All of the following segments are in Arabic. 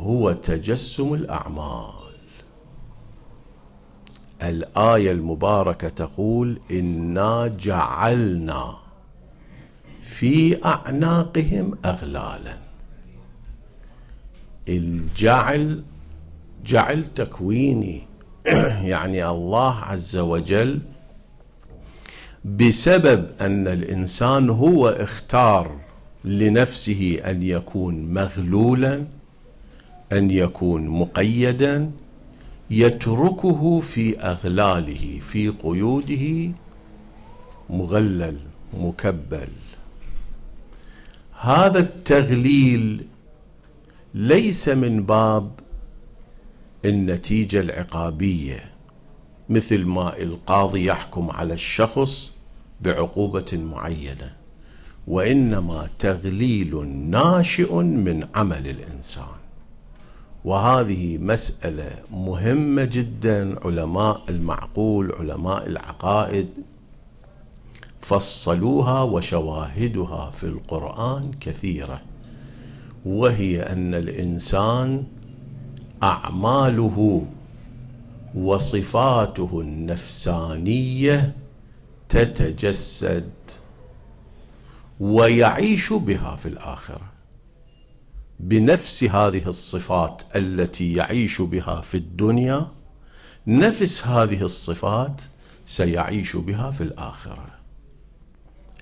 هو تجسم الأعمال الآية المباركة تقول إنا جعلنا في أعناقهم أغلالا الجعل جعل تكويني يعني الله عز وجل بسبب أن الإنسان هو اختار لنفسه أن يكون مغلولا أن يكون مقيدا يتركه في أغلاله في قيوده مغلل مكبل هذا التغليل ليس من باب النتيجة العقابية مثل ما القاضي يحكم على الشخص بعقوبة معينة وإنما تغليل ناشئ من عمل الإنسان وهذه مسألة مهمة جدا علماء المعقول علماء العقائد فصلوها وشواهدها في القرآن كثيرة وهي أن الإنسان أعماله وصفاته النفسانية تتجسد ويعيش بها في الآخرة بنفس هذه الصفات التي يعيش بها في الدنيا نفس هذه الصفات سيعيش بها في الاخره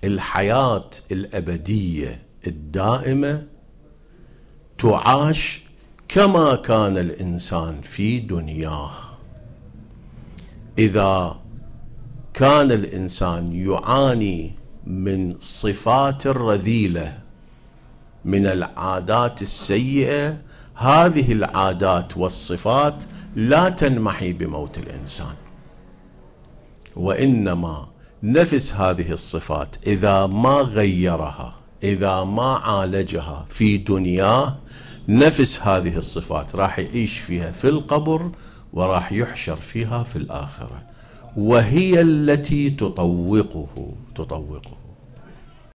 الحياه الابديه الدائمه تعاش كما كان الانسان في دنياه اذا كان الانسان يعاني من صفات الرذيله من العادات السيئه هذه العادات والصفات لا تنمحي بموت الانسان وانما نفس هذه الصفات اذا ما غيرها اذا ما عالجها في دنياه نفس هذه الصفات راح يعيش فيها في القبر وراح يحشر فيها في الاخره وهي التي تطوقه تطوقه